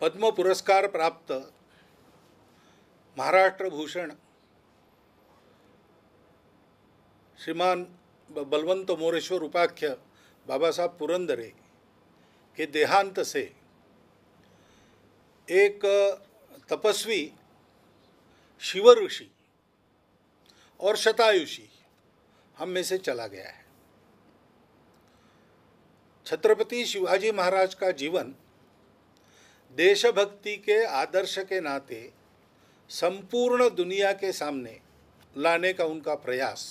पद्म पुरस्कार प्राप्त महाराष्ट्र भूषण श्रीमान बलवंत मोरेश्वर उपाख्य साहब पुरंदरे के देहांत से एक तपस्वी शिव ऋषि और शतायुषी हम में से चला गया है छत्रपति शिवाजी महाराज का जीवन देशभक्ति के आदर्श के नाते संपूर्ण दुनिया के सामने लाने का उनका प्रयास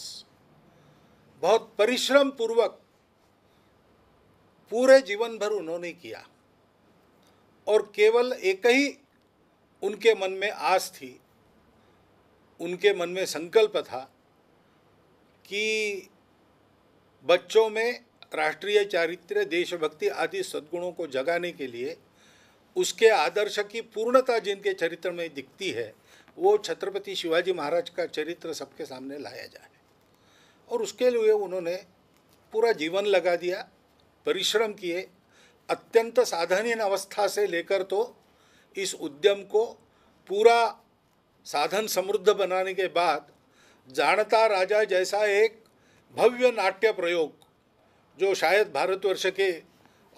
बहुत परिश्रम पूर्वक पूरे जीवन भर उन्होंने किया और केवल एक ही उनके मन में आस थी उनके मन में संकल्प था कि बच्चों में राष्ट्रीय चारित्र्य देशभक्ति आदि सद्गुणों को जगाने के लिए उसके आदर्श की पूर्णता जिनके चरित्र में दिखती है वो छत्रपति शिवाजी महाराज का चरित्र सबके सामने लाया जाए और उसके लिए उन्होंने पूरा जीवन लगा दिया परिश्रम किए अत्यंत साधनीन अवस्था से लेकर तो इस उद्यम को पूरा साधन समृद्ध बनाने के बाद जानता राजा जैसा एक भव्य नाट्य प्रयोग जो शायद भारतवर्ष के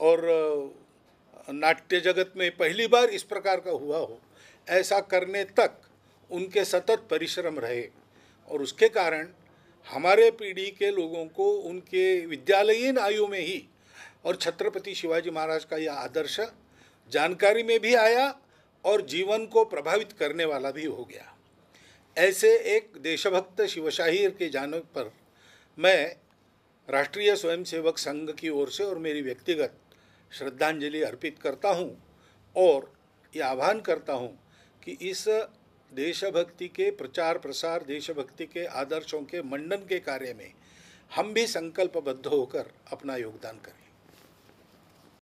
और नाट्य जगत में पहली बार इस प्रकार का हुआ हो ऐसा करने तक उनके सतत परिश्रम रहे और उसके कारण हमारे पीढ़ी के लोगों को उनके विद्यालयीन आयु में ही और छत्रपति शिवाजी महाराज का यह आदर्श जानकारी में भी आया और जीवन को प्रभावित करने वाला भी हो गया ऐसे एक देशभक्त शिवशाहीर के जाने पर मैं राष्ट्रीय स्वयंसेवक संघ की ओर से और मेरी व्यक्तिगत श्रद्धांजलि अर्पित करता हूँ और ये आह्वान करता हूँ कि इस देशभक्ति के प्रचार प्रसार देशभक्ति के आदर्शों के मंडन के कार्य में हम भी संकल्पबद्ध होकर अपना योगदान करें